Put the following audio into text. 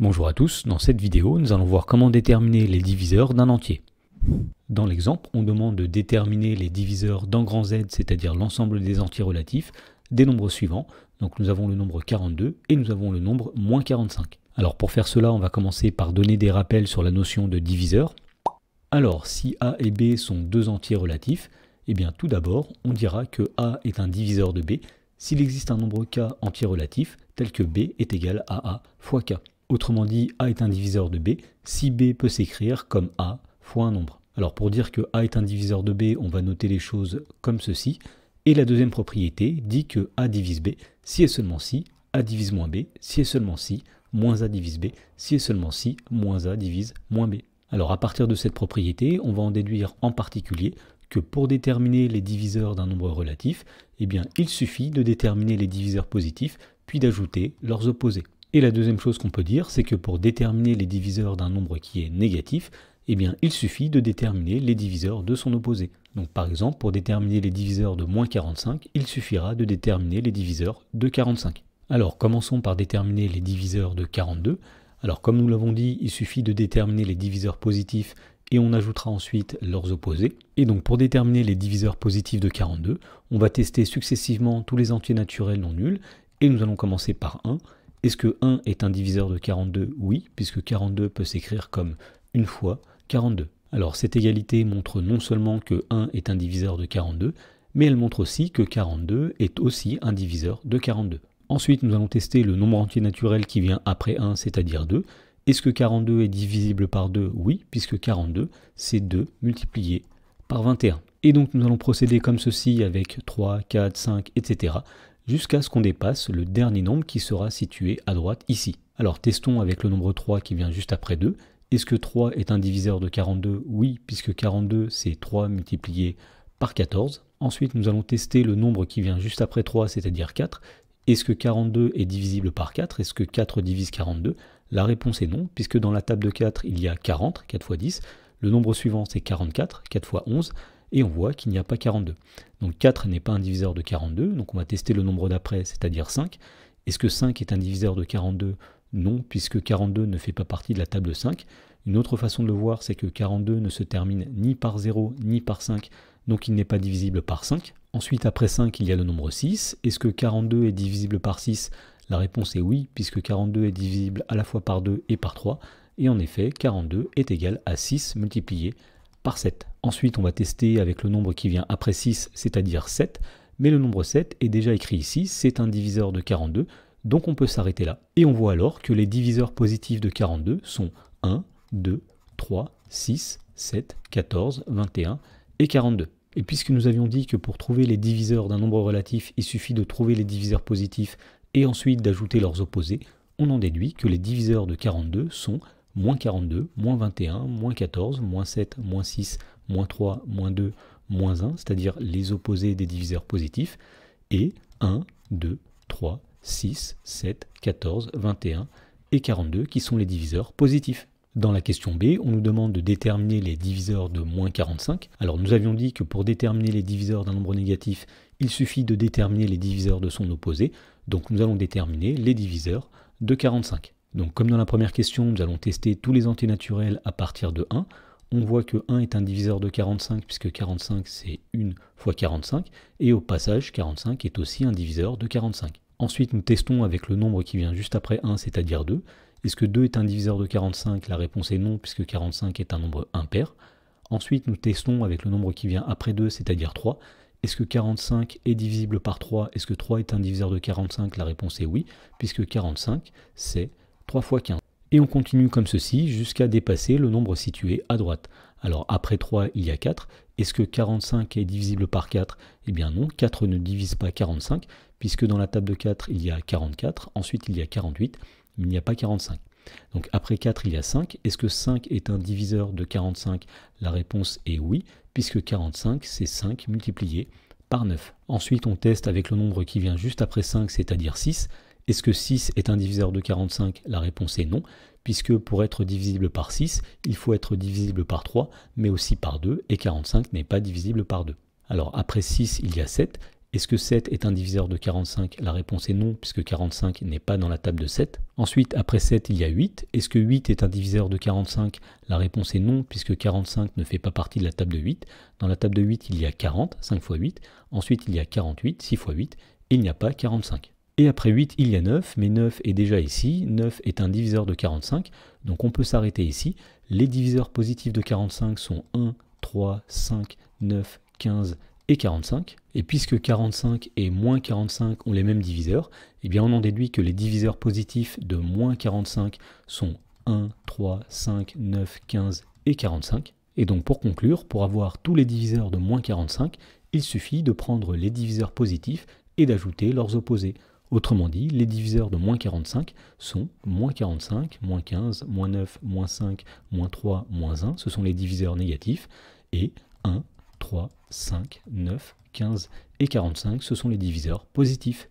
Bonjour à tous, dans cette vidéo nous allons voir comment déterminer les diviseurs d'un entier. Dans l'exemple, on demande de déterminer les diviseurs d'un grand Z, c'est-à-dire l'ensemble des entiers relatifs, des nombres suivants. Donc nous avons le nombre 42 et nous avons le nombre moins 45. Alors pour faire cela, on va commencer par donner des rappels sur la notion de diviseur. Alors si A et B sont deux entiers relatifs, eh bien tout d'abord on dira que A est un diviseur de B s'il existe un nombre K entier relatif tel que B est égal à A fois K. Autrement dit, A est un diviseur de B si B peut s'écrire comme A fois un nombre. Alors pour dire que A est un diviseur de B, on va noter les choses comme ceci. Et la deuxième propriété dit que A divise B si et seulement si A divise moins B si et seulement si moins A divise B si et seulement si moins A divise moins B. Alors à partir de cette propriété, on va en déduire en particulier que pour déterminer les diviseurs d'un nombre relatif, eh bien, il suffit de déterminer les diviseurs positifs, puis d'ajouter leurs opposés. Et la deuxième chose qu'on peut dire, c'est que pour déterminer les diviseurs d'un nombre qui est négatif, eh bien, il suffit de déterminer les diviseurs de son opposé. Donc par exemple, pour déterminer les diviseurs de moins 45, il suffira de déterminer les diviseurs de 45. Alors commençons par déterminer les diviseurs de 42. Alors comme nous l'avons dit, il suffit de déterminer les diviseurs positifs et on ajoutera ensuite leurs opposés. Et donc pour déterminer les diviseurs positifs de 42, on va tester successivement tous les entiers naturels non nuls et nous allons commencer par 1 est-ce que 1 est un diviseur de 42 Oui, puisque 42 peut s'écrire comme une fois 42. Alors cette égalité montre non seulement que 1 est un diviseur de 42, mais elle montre aussi que 42 est aussi un diviseur de 42. Ensuite, nous allons tester le nombre entier naturel qui vient après 1, c'est-à-dire 2. Est-ce que 42 est divisible par 2 Oui, puisque 42, c'est 2 multiplié par 21. Et donc nous allons procéder comme ceci avec 3, 4, 5, etc jusqu'à ce qu'on dépasse le dernier nombre qui sera situé à droite ici. Alors testons avec le nombre 3 qui vient juste après 2. Est-ce que 3 est un diviseur de 42 Oui, puisque 42 c'est 3 multiplié par 14. Ensuite, nous allons tester le nombre qui vient juste après 3, c'est-à-dire 4. Est-ce que 42 est divisible par 4 Est-ce que 4 divise 42 La réponse est non, puisque dans la table de 4, il y a 40, 4 x 10. Le nombre suivant, c'est 44, 4 x 11 et on voit qu'il n'y a pas 42. Donc 4 n'est pas un diviseur de 42, donc on va tester le nombre d'après, c'est-à-dire 5. Est-ce que 5 est un diviseur de 42 Non, puisque 42 ne fait pas partie de la table 5. Une autre façon de le voir, c'est que 42 ne se termine ni par 0 ni par 5, donc il n'est pas divisible par 5. Ensuite, après 5, il y a le nombre 6. Est-ce que 42 est divisible par 6 La réponse est oui, puisque 42 est divisible à la fois par 2 et par 3. Et en effet, 42 est égal à 6 multiplié par 7. Ensuite, on va tester avec le nombre qui vient après 6, c'est-à-dire 7. Mais le nombre 7 est déjà écrit ici, c'est un diviseur de 42, donc on peut s'arrêter là. Et on voit alors que les diviseurs positifs de 42 sont 1, 2, 3, 6, 7, 14, 21 et 42. Et puisque nous avions dit que pour trouver les diviseurs d'un nombre relatif, il suffit de trouver les diviseurs positifs et ensuite d'ajouter leurs opposés, on en déduit que les diviseurs de 42 sont moins 42, moins 21, moins 14, moins 7, moins 6, moins 3, moins 2, moins 1, c'est-à-dire les opposés des diviseurs positifs, et 1, 2, 3, 6, 7, 14, 21 et 42 qui sont les diviseurs positifs. Dans la question B, on nous demande de déterminer les diviseurs de moins 45. Alors nous avions dit que pour déterminer les diviseurs d'un nombre négatif, il suffit de déterminer les diviseurs de son opposé. Donc nous allons déterminer les diviseurs de 45. Donc comme dans la première question, nous allons tester tous les antinaturels à partir de 1 on mm. voit que 1 est un diviseur de 45, puisque 45 c'est 1 fois 45, et au passage 45 est aussi un diviseur de 45. Ensuite, nous testons avec le nombre qui vient juste après 1, c'est-à-dire 2. Est-ce que 2 est un diviseur de 45 La réponse est non, puisque 45 est un nombre impair. Ensuite, nous testons avec le nombre qui vient après 2, c'est-à-dire 3. Est-ce que 45 est divisible par 3 Est-ce que 3 est un diviseur de 45 La réponse est oui, puisque 45 c'est 3 fois 15. Et on continue comme ceci jusqu'à dépasser le nombre situé à droite. Alors après 3, il y a 4. Est-ce que 45 est divisible par 4 Eh bien non, 4 ne divise pas 45, puisque dans la table de 4, il y a 44, ensuite il y a 48, mais il n'y a pas 45. Donc après 4, il y a 5. Est-ce que 5 est un diviseur de 45 La réponse est oui, puisque 45, c'est 5 multiplié par 9. Ensuite, on teste avec le nombre qui vient juste après 5, c'est-à-dire 6. Est-ce que 6 est un diviseur de 45 La réponse est non, puisque pour être divisible par 6, il faut être divisible par 3, mais aussi par 2, et 45 n'est pas divisible par 2. Alors après 6, il y a 7. Est-ce que 7 est un diviseur de 45 La réponse est non, puisque 45 n'est pas dans la table de 7. Ensuite, après 7, il y a 8. Est-ce que 8 est un diviseur de 45 La réponse est non, puisque 45 ne fait pas partie de la table de 8. Dans la table de 8, il y a 40, 5 x 8. Ensuite, il y a 48, 6 x 8. Et il n'y a pas 45. Et après 8, il y a 9, mais 9 est déjà ici. 9 est un diviseur de 45, donc on peut s'arrêter ici. Les diviseurs positifs de 45 sont 1, 3, 5, 9, 15 et 45. Et puisque 45 et moins 45 ont les mêmes diviseurs, eh bien on en déduit que les diviseurs positifs de moins 45 sont 1, 3, 5, 9, 15 et 45. Et donc pour conclure, pour avoir tous les diviseurs de moins 45, il suffit de prendre les diviseurs positifs et d'ajouter leurs opposés. Autrement dit, les diviseurs de moins 45 sont moins 45, moins 15, moins 9, moins 5, moins 3, moins 1. Ce sont les diviseurs négatifs. Et 1, 3, 5, 9, 15 et 45, ce sont les diviseurs positifs.